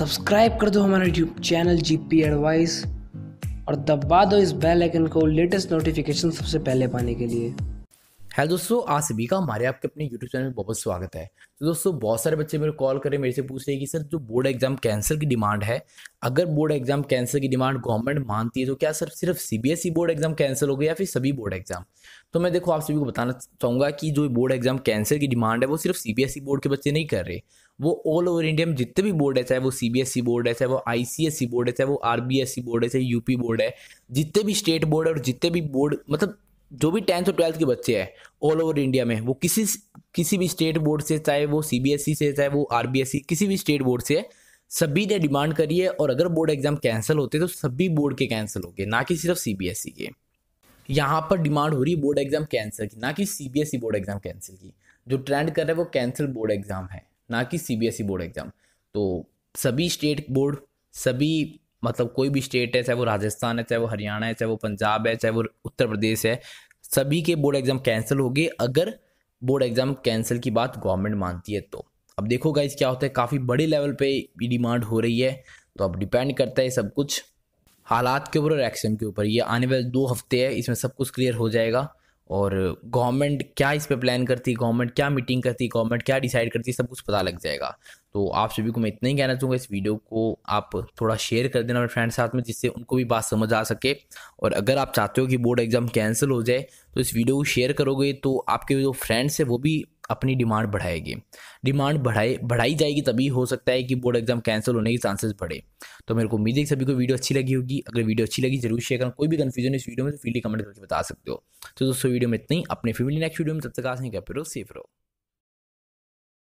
subscribe कर दो हमारा YouTube channel G P advice और दबा दो इस बेल आइकन को लेटेस्ट नोटिफिकेशन सबसे पहले पाने के लिए हेलो दोस्तों आज सभी का हमारे आपके अपने यूट्यूब चैनल में बहुत स्वागत है तो दोस्तों बहुत सारे बच्चे मेरे कॉल करें मेरे से पूछ रहे कि सर जो बोर्ड एग्जाम कैंसिल की डिमांड है अगर बोर्ड एग्जाम कैंसिल की डिमांड गवर्नमेंट मानती है तो क्या सर सिर्फ ई बोर्ड एग्जाम कैंसिल हो गया या फिर सभी बोर्ड एग्जाम तो मैं देखो आप सभी को बताना चाहूँगा कि जो बोर्ड एग्जाम कैंसिल की डिमांड है वो सिर्फ ई बोर्ड e के बच्चे नहीं कर रहे वो ऑल ओवर इंडिया में जितने भी बोर्ड है चाहे वो ई बोर्ड e है चाहे वो आईसीएसई बोर्ड e है चाहे वो आरबीएसई बोर्ड है चाहे यूपी बोर्ड है जितने भी स्टेट बोर्ड है और जितने भी बोर्ड मतलब जो भी टेंथ और ट्वेल्थ के बच्चे हैं ऑल ओवर इंडिया में वो किसी किसी भी स्टेट बोर्ड से चाहे वो ई e से चाहे वो आरबीएसई e, किसी भी स्टेट बोर्ड से है सभी ने डिमांड करी है और अगर बोर्ड एग्जाम कैंसिल होते तो सभी बोर्ड के कैंसिल हो गए ना कि सिर्फ ई e के यहाँ पर डिमांड हो रही है बोर्ड एग्जाम कैंसिल की ना कि ई बोर्ड एग्जाम कैंसिल की जो ट्रेंड कर रहा है वो कैंसिल बोर्ड एग्जाम है ना कि ई बोर्ड एग्जाम तो सभी स्टेट बोर्ड सभी मतलब कोई भी स्टेट है चाहे वो राजस्थान है चाहे वो हरियाणा है चाहे वो पंजाब है चाहे वो उत्तर प्रदेश है सभी के बोर्ड एग्जाम कैंसिल हो गए अगर बोर्ड एग्जाम कैंसिल की बात गवर्नमेंट मानती है तो अब देखो गाइज क्या होता है काफ़ी बड़े लेवल पे डिमांड हो रही है तो अब डिपेंड करता है सब कुछ हालात के ऊपर और एक्शन के ऊपर ये आने वाले दो हफ्ते है इसमें सब कुछ क्लियर हो जाएगा और गवर्नमेंट क्या इस पे प्लान करती है गवर्नमेंट क्या मीटिंग करती है गवर्नमेंट क्या डिसाइड करती है सब कुछ पता लग जाएगा तो आप सभी को मैं इतना ही कहना चाहूँगा इस वीडियो को आप थोड़ा शेयर कर देना अपने फ्रेंड साथ में जिससे उनको भी बात समझ आ सके और अगर आप चाहते हो कि बोर्ड एग्ज़ाम कैंसिल हो जाए तो इस वीडियो को शेयर करोगे तो आपके जो फ्रेंड्स हैं वो भी अपनी डिमांड बढ़ाएगी डिमांड बढ़ाए बढ़ाई जाएगी तभी हो सकता है कि बोर्ड एग्जाम कैंसिल होने के चांसेस बढ़े तो मेरे को उम्मीद है कि सभी को वीडियो अच्छी लगी होगी अगर वीडियो अच्छी लगी जरूर शेयर करना कोई भी कन्फ्यूजन इस वीडियो में तो फीली कमेंट करके बता सकते हो तो दोस्तों वीडियो में इतनी अपने फैमिली नेक्स्ट वीडियो में तब तक आज नहीं क्या फिर सेफ रहो